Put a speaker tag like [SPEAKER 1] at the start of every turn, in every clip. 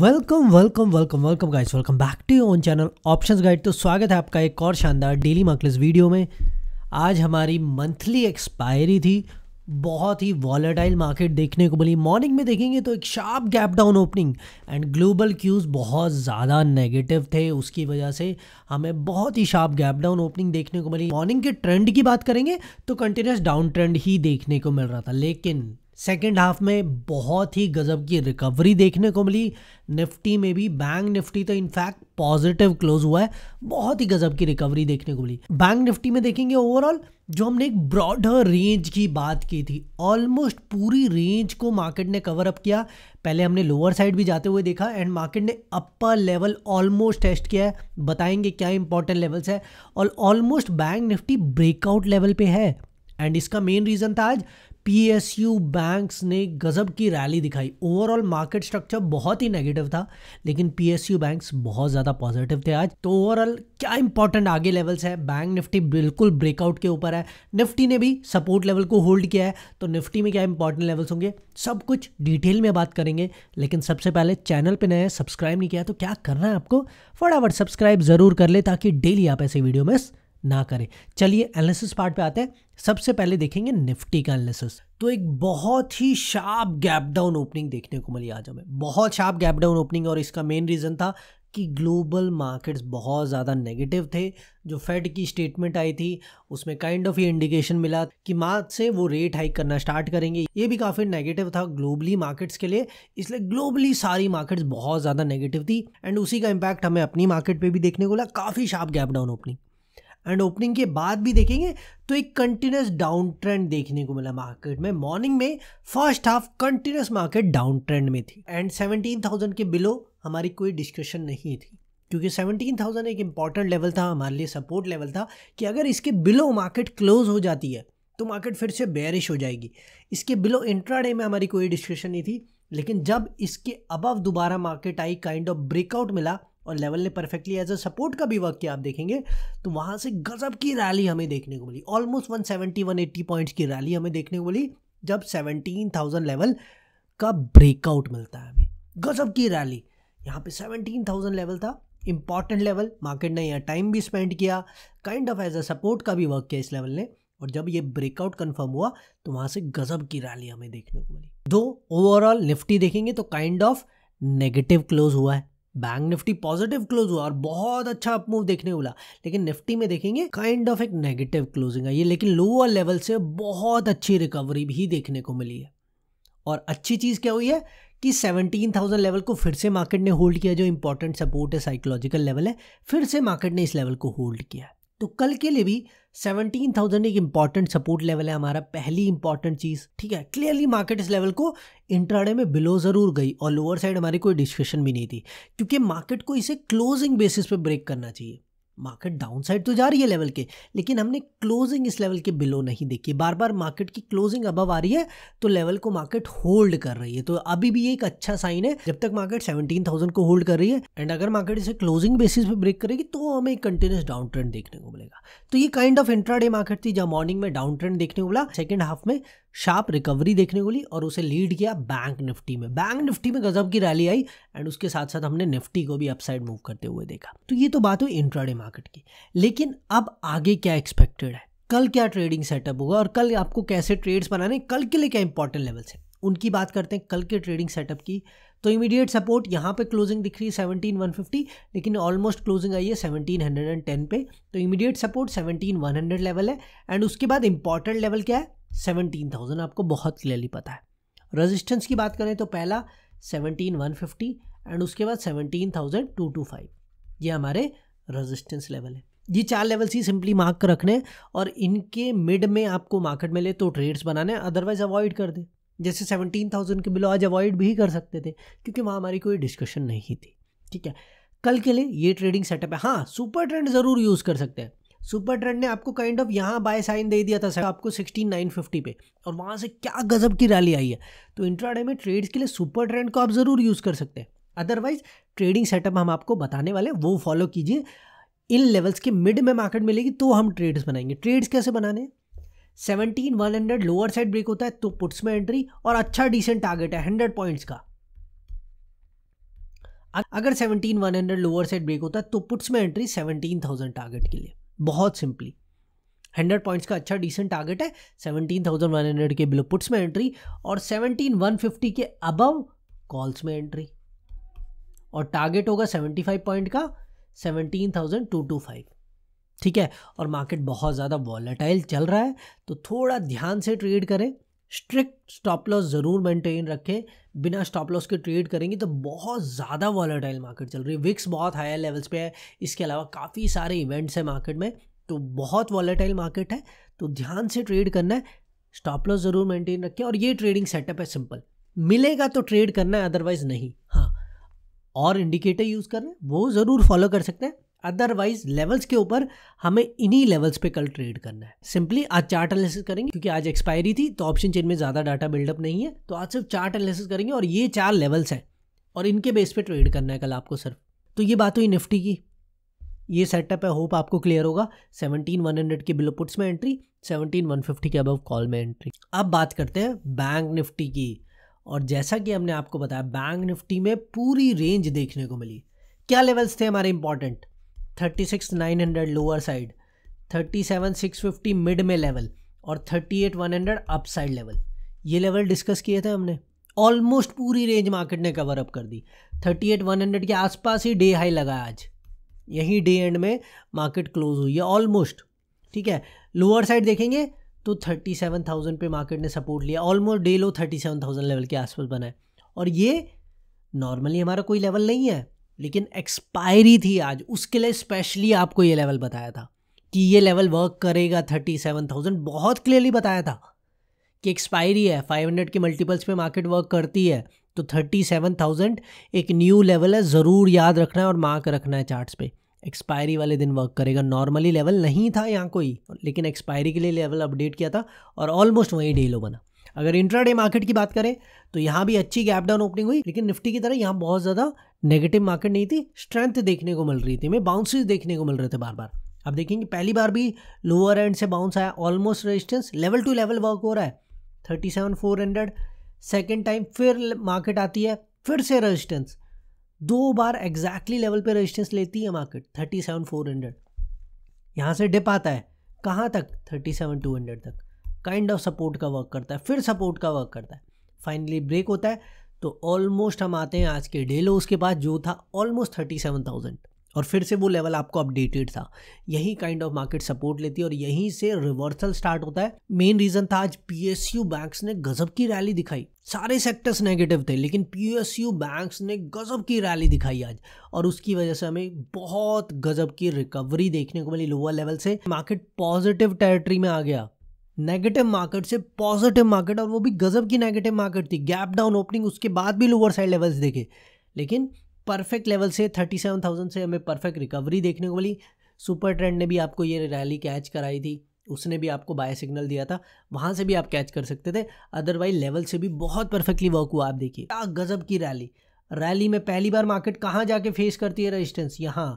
[SPEAKER 1] welcome welcome welcome welcome guys welcome back to your own channel options guide तो स्वागत है आपका एक और शानदार डेली मार्कलिस वीडियो में आज हमारी मंथली एक्सपायरी थी बहुत ही वॉलेटाइल मार्केट देखने को मिली मॉर्निंग में देखेंगे तो एक sharp gap down opening and global cues बहुत ज़्यादा नेगेटिव थे उसकी वजह से हमें बहुत ही शार्प गैप डाउन ओपनिंग देखने को मिली मॉर्निंग के ट्रेंड की बात करेंगे तो कंटिन्यूस डाउन ट्रेंड ही देखने को मिल रहा था लेकिन सेकेंड हाफ में बहुत ही गजब की रिकवरी देखने को मिली निफ्टी में भी बैंक निफ्टी तो इनफैक्ट पॉजिटिव क्लोज हुआ है बहुत ही गजब की रिकवरी देखने को मिली बैंक निफ्टी में देखेंगे ओवरऑल जो हमने एक ब्रॉडर रेंज की बात की थी ऑलमोस्ट पूरी रेंज को मार्केट ने कवर अप किया पहले हमने लोअर साइड भी जाते हुए देखा एंड मार्केट ने अपर लेवल ऑलमोस्ट टेस्ट किया है बताएंगे क्या इंपॉर्टेंट लेवल्स है और almost Bank Nifty breakout level पे है एंड इसका मेन रीज़न था आज पीएसयू बैंक्स ने गजब की रैली दिखाई ओवरऑल मार्केट स्ट्रक्चर बहुत ही नेगेटिव था लेकिन पीएसयू बैंक्स बहुत ज़्यादा पॉजिटिव थे आज तो ओवरऑल क्या इंपॉर्टेंट आगे लेवल्स है बैंक निफ्टी बिल्कुल ब्रेकआउट के ऊपर है निफ्टी ने भी सपोर्ट लेवल को होल्ड किया है तो निफ्टी में क्या इंपॉर्टेंट लेवल्स होंगे सब कुछ डिटेल में बात करेंगे लेकिन सबसे पहले चैनल पर नया सब्सक्राइब नहीं किया तो क्या करना है आपको फटाफट सब्सक्राइब ज़रूर कर ले ताकि डेली आप ऐसे वीडियो मिस ना करें चलिए एनालिसिस पार्ट पे आते हैं सबसे पहले देखेंगे निफ्टी का एनालिसिस तो एक बहुत ही शार्प गैप डाउन ओपनिंग देखने को मिली आज हमें बहुत शार्प गैप डाउन ओपनिंग और इसका मेन रीज़न था कि ग्लोबल मार्केट्स बहुत ज़्यादा नेगेटिव थे जो फेड की स्टेटमेंट आई थी उसमें काइंड ऑफ ये इंडिकेशन मिला कि मार्च से वो रेट हाइक करना स्टार्ट करेंगे ये भी काफ़ी नेगेटिव था ग्लोबली मार्केट्स के लिए इसलिए ग्लोबली सारी मार्केट्स बहुत ज़्यादा नेगेटिव थी एंड उसी का इम्पैक्ट हमें अपनी मार्केट पर भी देखने को मिला काफ़ी sharp gap down opening and opening के बाद भी देखेंगे तो एक कंटिन्यूस डाउन ट्रेंड देखने को मिला मार्केट में मॉर्निंग में first half continuous market down trend में थी एंड 17,000 के बिलो हमारी कोई डिस्कशन नहीं थी क्योंकि 17,000 एक इम्पॉर्टेंट लेवल था हमारे लिए सपोर्ट लेवल था कि अगर इसके बिलो मार्केट क्लोज हो जाती है तो मार्केट फिर से बैरिश हो जाएगी इसके बिलो इंट्राडे में हमारी कोई डिस्कशन नहीं थी लेकिन जब इसके अबव दोबारा मार्केट आई काइंड ऑफ ब्रेकआउट मिला और लेवल ने परफेक्टली एज अ सपोर्ट का भी वर्क किया आप देखेंगे तो वहाँ से गजब की रैली हमें देखने को मिली ऑलमोस्ट वन एट्टी पॉइंट्स की रैली हमें देखने को मिली जब सेवनटीन थाउजेंड लेवल का ब्रेकआउट मिलता है अभी गजब की रैली यहाँ पे थाउजेंड लेवल था इंपॉर्टेंट लेवल मार्केट ने यहाँ टाइम भी स्पेंड किया kind of as a support का भी वर्क किया इस लेवल ने और जब ये ब्रेकआउट कंफर्म हुआ तो वहाँ से गजब की रैली हमें देखने को मिली दो ओवरऑल निफ्टी देखेंगे तो काइंड ऑफ नेगेटिव क्लोज हुआ है बैंक निफ्टी पॉजिटिव क्लोज हुआ और बहुत अच्छा अपमूव देखने मिला लेकिन निफ्टी में देखेंगे काइंड ऑफ एक नेगेटिव क्लोजिंग है लेकिन लोअर लेवल से बहुत अच्छी रिकवरी भी देखने को मिली है और अच्छी चीज़ क्या हुई है कि 17,000 लेवल को फिर से मार्केट ने होल्ड किया जो इंपॉर्टेंट सपोर्ट है साइकोलॉजिकल लेवल है फिर से मार्केट ने इस लेवल को होल्ड किया तो कल के लिए भी सेवनटीन थाउजेंड एक इंपॉर्टेंट सपोर्ट लेवल है हमारा पहली इंपॉर्टेंट चीज़ ठीक है क्लियरली मार्केट इस लेवल को इंट्राडे में बिलो ज़रूर गई और लोअर साइड हमारी कोई डिस्कशन भी नहीं थी क्योंकि मार्केट को इसे क्लोजिंग बेसिस पे ब्रेक करना चाहिए मार्केट डाउन साइड तो जा रही है लेवल के लेकिन हमने क्लोजिंग इस लेवल के बिलो नहीं देखी बार बार मार्केट की क्लोजिंग अबव आ रही है तो लेवल को मार्केट होल्ड कर रही है तो अभी भी एक अच्छा साइन है जब तक मार्केट थाउजेंड को होल्ड कर रही है एंड अगर मार्केट इसे क्लोजिंग बेसिस पे ब्रेक करेगी तो हमें एक कंटिन्यूस डाउन ट्रेंड देखने को मिलेगा तो ये काइंड ऑफ इंट्राडे मार्केट थी जहाँ मॉर्निंग में डाउन ट्रेंड देखने को मिला सेकेंड हाफ में शार्प रिकवरी देखने को मिली और उसे लीड किया बैंक निफ्टी में बैंक निफ्टी में गजब की रैली आई एंड उसके साथ साथ हमने निफ्टी को भी अपसाइड मूव करते हुए देखा तो ये तो बात हुई इंट्राडे मार्केट मार्केट की लेकिन अब आगे क्या एक्सपेक्टेड है कल क्या ट्रेडिंग सेटअप होगा और कल आपको कैसे ट्रेड्स बनाने कल के लिए क्या इंपॉर्टेंट लेवल्स हैं उनकी बात करते हैं कल के ट्रेडिंग सेटअप की तो इमीडिएट सपोर्ट यहाँ पे क्लोजिंग दिख रही है सेवनटीन वन फिफ्टी लेकिन ऑलमोस्ट क्लोजिंग आई है सेवनटीन हंड्रेड एंड टेन पे तो immediate support seventeen one hundred level है एंड उसके बाद इंपॉर्टेंट लेवल क्या है सेवनटीन थाउजेंड आपको बहुत क्लियरली पता है रेजिस्टेंस की बात करें तो पहला सेवनटीन वन फिफ्टी एंड उसके बाद seventeen thousand two two five ये हमारे रेजिस्टेंस लेवल है ये चार लेवल्स ही सिंपली मार्क कर रखने और इनके मिड में आपको मार्केट में ले तो ट्रेड्स बनाने अदरवाइज अवॉइड कर दे जैसे सेवनटीन थाउजेंड के बिलो आज अवॉइड भी कर सकते थे क्योंकि वहाँ हमारी कोई डिस्कशन नहीं थी ठीक है कल के लिए ये ट्रेडिंग सेटअप है हाँ सुपर ट्रेंड ज़रूर यूज़ कर सकते हैं सुपर ट्रेंड ने आपको काइंड ऑफ यहाँ बाय साइन दे दिया था सर आपको सिक्सटीन नाइन फिफ्टी पे और वहाँ से क्या गजब की रैली आई है तो इंट्राडे में ट्रेड्स के लिए सुपर ट्रेंड को आप ज़रूर यूज़ कर सकते हैं अदरवाइज ट्रेडिंग सेटअप हम आपको बताने वाले वो फॉलो कीजिए इन लेवल्स के मिड में मार्केट मिलेगी तो हम ट्रेड्स बनाएंगे ट्रेड्स कैसे बनाने seventeen one hundred lower side break होता है तो पुट्स में एंट्री और अच्छा डिसेंट टारगेट है हंड्रेड पॉइंट्स का अगर seventeen one hundred lower side break होता है तो पुट्स में एंट्री सेवनटीन थाउजेंड टारगेट के लिए बहुत सिंपली हंड्रेड पॉइंट्स का अच्छा डिसेंट टारगेट है सेवनटीन थाउजेंड वन हंड्रेड के बिलो पुट्स में एंट्री और सेवनटीन वन फिफ्टी के अबव कॉल्स में एंट्री और टारगेट होगा सेवेंटी फाइव पॉइंट का seventeen thousand two two five ठीक है और मार्केट बहुत ज़्यादा वॉलेटाइल चल रहा है तो थोड़ा ध्यान से ट्रेड करें स्ट्रिक्ट स्टॉप लॉस ज़रूर मेंटेन रखें बिना स्टॉप लॉस के ट्रेड करेंगे तो बहुत ज़्यादा वॉलेटाइल मार्केट चल रही है विक्स बहुत हाई लेवल्स पे है इसके अलावा काफ़ी सारे इवेंट्स हैं मार्केट में तो बहुत वॉलेटाइल मार्केट है तो ध्यान से ट्रेड करना है स्टॉप लॉस ज़रूर मेंटेन रखें और ये ट्रेडिंग सेटअप है सिंपल मिलेगा तो ट्रेड करना है अदरवाइज़ नहीं हाँ और इंडिकेटर यूज़ कर रहे हैं वो ज़रूर फॉलो कर सकते हैं अदरवाइज लेवल्स के ऊपर हमें इन्हीं लेवल्स पे कल ट्रेड करना है सिंपली आज चार्ट एनालिसिस करेंगे क्योंकि आज एक्सपायरी थी तो ऑप्शन चेन में ज़्यादा डाटा बिल्डअप नहीं है तो आज सिर्फ चार्ट एनालिसिस करेंगे और ये चार लेवल्स हैं और इनके बेस पे ट्रेड करना है कल आपको सिर्फ तो ये बात हुई निफ्टी की ये सेटअप है होप आपको क्लियर होगा सेवनटीन वन हंड्रेड के बिलो पुट्स में एंट्री सेवनटीन वन फिफ्टी के अबव कॉल में एंट्री अब बात करते हैं बैंक निफ्टी की और जैसा कि हमने आपको बताया बैंक निफ्टी में पूरी रेंज देखने को मिली क्या लेवल्स थे हमारे important thirty six nine hundred lower side thirty seven six fifty mid में लेवल और thirty eight one hundred up side level ये लेवल डिस्कस किए थे हमने ऑलमोस्ट पूरी रेंज मार्केट ने कवर अप कर दी थर्टी एट वन हंड्रेड के आसपास ही डे हाई लगा आज यहीं डे एंड में मार्केट क्लोज हुई है ऑलमोस्ट ठीक है लोअर साइड देखेंगे तो थर्टी सेवन थाउजेंड पर मार्केट ने सपोर्ट लिया almost day low thirty seven thousand level के आसपास बना है और ये नॉर्मली हमारा कोई लेवल नहीं है लेकिन एक्सपायरी थी आज उसके लिए स्पेशली आपको ये लेवल बताया था कि ये लेवल वर्क करेगा थर्टी सेवन थाउजेंड बहुत क्लियरली बताया था कि एक्सपायरी है फाइव हंड्रेड के मल्टीपल्स पे मार्केट वर्क करती है तो थर्टी सेवन थाउजेंड एक न्यू लेवल है ज़रूर याद रखना है और मार्क रखना है चार्ट्स पे एक्सपायरी वाले दिन वर्क करेगा नॉर्मली लेवल नहीं था यहाँ कोई लेकिन एक्सपायरी के लिए लेवल अपडेट किया था और ऑलमोस्ट वही डे लो बना अगर इंट्राडे मार्केट की बात करें तो यहाँ भी अच्छी गैप डाउन ओपनिंग हुई लेकिन निफ्टी की तरह यहाँ बहुत ज़्यादा नेगेटिव मार्केट नहीं थी स्ट्रेंथ देखने को मिल रही थी हमें बाउंसेज देखने को मिल रहे थे बार बार अब देखेंगे पहली बार भी लोअर एंड से बाउंस आया almost resistance level to level work हो रहा है thirty seven four hundred second time फिर मार्केट आती है फिर से रेजिस्टेंस दो बार एग्जैक्टली लेवल पे रेजिस्टेंस लेती है market thirty seven four hundred यहाँ से डिप आता है कहाँ तक थर्टी सेवन टू हंड्रेड तक काइंड ऑफ सपोर्ट का वर्क करता है फिर सपोर्ट का वर्क करता है फाइनली ब्रेक होता है तो ऑलमोस्ट हम आते हैं आज के डे लो उसके बाद जो था ऑलमोस्ट थर्टी सेवन थाउजेंड और फिर से वो लेवल आपको अपडेटेड था यही काइंड ऑफ मार्केट सपोर्ट लेती है और यहीं से रिवर्सल स्टार्ट होता है मेन रीज़न था आज पीएसयू बैंक्स ने गजब की रैली दिखाई सारे सेक्टर्स नेगेटिव थे लेकिन पीएसयू बैंक्स ने गजब की रैली दिखाई आज और उसकी वजह से हमें बहुत गजब की रिकवरी देखने को मिली लोअर लेवल से मार्केट पॉजिटिव टेरिटरी में आ गया नेगेटिव मार्केट से पॉजिटिव मार्केट और वो भी गजब की नेगेटिव मार्केट थी गैप डाउन ओपनिंग उसके बाद भी लोअर साइड लेवल्स देखे लेकिन परफेक्ट लेवल से थर्टी सेवन थाउजेंड से हमें परफेक्ट रिकवरी देखने को मिली सुपर ट्रेंड ने भी आपको ये रैली कैच कराई थी उसने भी आपको बाय सिग्नल दिया था वहाँ से भी आप कैच कर सकते थे अदरवाइज लेवल से भी बहुत परफेक्टली वर्क हुआ आप देखिए क्या गजब की रैली रैली में पहली बार मार्केट कहाँ जाके फेस करती है रेजिस्टेंस यहाँ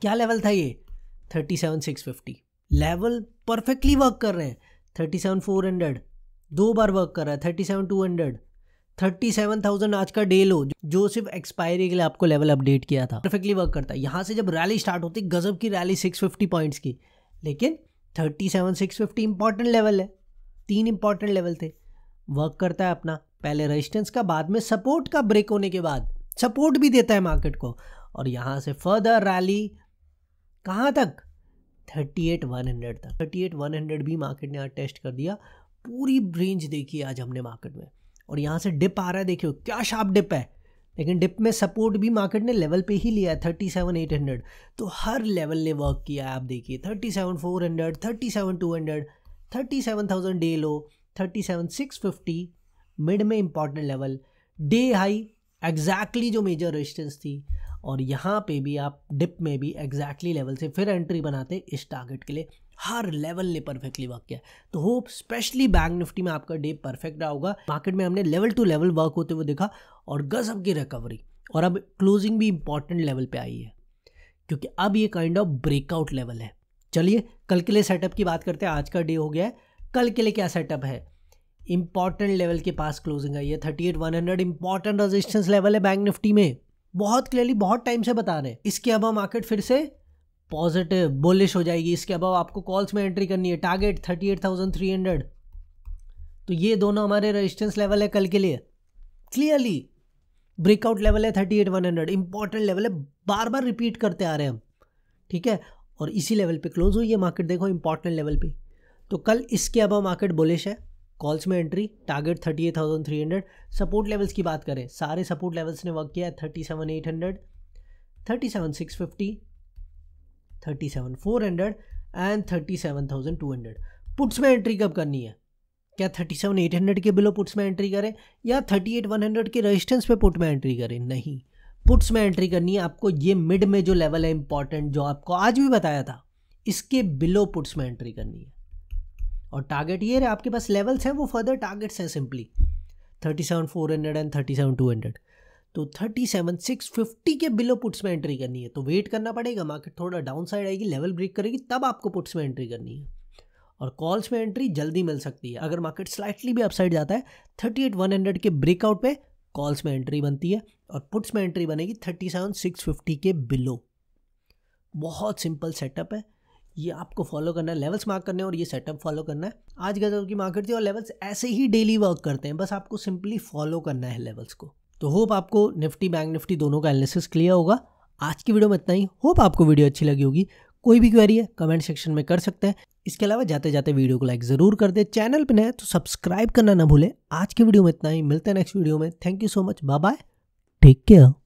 [SPEAKER 1] क्या लेवल था ये thirty seven six fifty level perfectly work कर रहे हैं थर्टी सेवन फोर हंड्रेड दो बार वर्क कर रहा है thirty seven two hundred thirty seven thousand आज का डे लो जो सिर्फ एक्सपायरी के लिए आपको लेवल अपडेट किया था परफेक्टली वर्क करता है यहाँ से जब रैली स्टार्ट होती है गजब की रैली सिक्स फिफ्टी पॉइंट्स की लेकिन thirty seven six fifty important level है तीन इंपॉर्टेंट लेवल थे वर्क करता है अपना पहले रेजिस्टेंस का बाद में सपोर्ट का ब्रेक होने के बाद सपोर्ट भी देता है मार्केट को और यहाँ से फर्दर रैली कहाँ तक थर्टी एट वन हंड्रेड तक थर्टी एट वन हंड्रेड भी मार्केट ने आज टेस्ट कर दिया पूरी रेंज देखी आज हमने मार्केट में और यहाँ से डिप आ रहा है देखियो क्या शार्प डिप है लेकिन डिप में सपोर्ट भी मार्केट ने लेवल पे ही लिया है थर्टी सेवन एट हंड्रेड तो हर लेवल ने वर्क किया है आप देखिए thirty seven four hundred thirty seven two hundred thirty seven thousand day low thirty seven six fifty mid में important level day high exactly जो मेजर रेजिस्टेंस थी और यहाँ पे भी आप डिप में भी एग्जैक्टली लेवल से फिर एंट्री बनाते इस टारगेट के लिए हर लेवल ने परफेक्टली वर्क किया तो होप स्पेशली बैंक निफ्टी में आपका डे परफेक्ट रहा होगा मार्केट में हमने लेवल टू लेवल वर्क होते हुए देखा और गजब की रिकवरी और अब क्लोजिंग भी इंपॉर्टेंट लेवल पे आई है क्योंकि अब ये काइंड ऑफ ब्रेकआउट लेवल है चलिए कल के लिए सेटअप की बात करते हैं आज का डे हो गया है कल के लिए क्या सेटअप है इंपॉर्टेंट लेवल के पास क्लोजिंग आई है thirty eight one hundred important resistance level है बैंक निफ्टी में बहुत क्लियरली बहुत टाइम से बता रहे हैं इसके अब मार्केट फिर से पॉजिटिव बोलिश हो जाएगी इसके अलावा आपको कॉल्स में एंट्री करनी है target thirty eight thousand three hundred तो ये दोनों हमारे रेजिस्टेंस लेवल है कल के लिए क्लियरली ब्रेकआउट लेवल है thirty eight one hundred important level है बार बार रिपीट करते आ रहे हैं हम ठीक है और इसी लेवल पे क्लोज हुई है मार्केट देखो इंपॉर्टेंट लेवल पे तो कल इसके अलावा मार्केट बोलिश है कॉल्स में entry target thirty eight thousand three hundred support levels की बात करें सारे सपोर्ट लेवल्स ने वर्क किया है thirty seven eight hundred thirty seven six fifty thirty seven four hundred and thirty seven thousand two hundred puts में entry कब करनी है क्या थर्टी सेवन एट हंड्रेड के बिलो पुट्स में एंट्री करें या थर्टी एट वन हंड्रेड के रजिस्टेंस पे पुट में एंट्री करें नहीं पुट्स में एंट्री करनी है आपको ये मिड में जो लेवल है इंपॉर्टेंट जो आपको आज भी बताया था इसके बिलो पुट्स में एंट्री करनी है और टारगेट ये रहे आपके पास लेवल्स हैं वो फर्दर टारगेट्स हैं simply thirty seven four hundred and thirty seven two hundred तो थर्टी सेवन सिक्स फिफ्टी के बिलो पुट्स में एंट्री करनी है तो वेट करना पड़ेगा मार्केट थोड़ा डाउन साइड आएगी लेवल ब्रेक करेगी तब आपको पुट्स में एंट्री करनी है और कॉल्स में एंट्री जल्दी मिल सकती है अगर मार्केट स्लाइटली भी अपसाइड जाता है थर्टी एट वन हंड्रेड के ब्रेकआउट पे कॉल्स में एंट्री बनती है और पुट्स में एंट्री बनेगी थर्टी सेवन सिक्स फिफ्टी के बिलो बहुत सिंपल सेटअप है ये आपको फॉलो करना है लेवल्स मार्क करने और ये सेटअप फॉलो करना है आज गजल की मार्केट थी और लेवल्स ऐसे ही डेली वर्क करते हैं बस आपको सिंपली फॉलो करना है लेवल्स को तो होप आपको निफ्टी बैंक निफ्टी दोनों का एनालिसिस क्लियर होगा आज की वीडियो में इतना ही होप आपको वीडियो अच्छी लगी होगी कोई भी क्वेरी है कमेंट सेक्शन में कर सकते हैं इसके अलावा जाते जाते वीडियो को लाइक ज़रूर कर दे चैनल पर नए तो सब्सक्राइब करना ना भूलें आज की वीडियो में इतना ही मिलते हैं नेक्स्ट वीडियो में thank you so much bye bye take care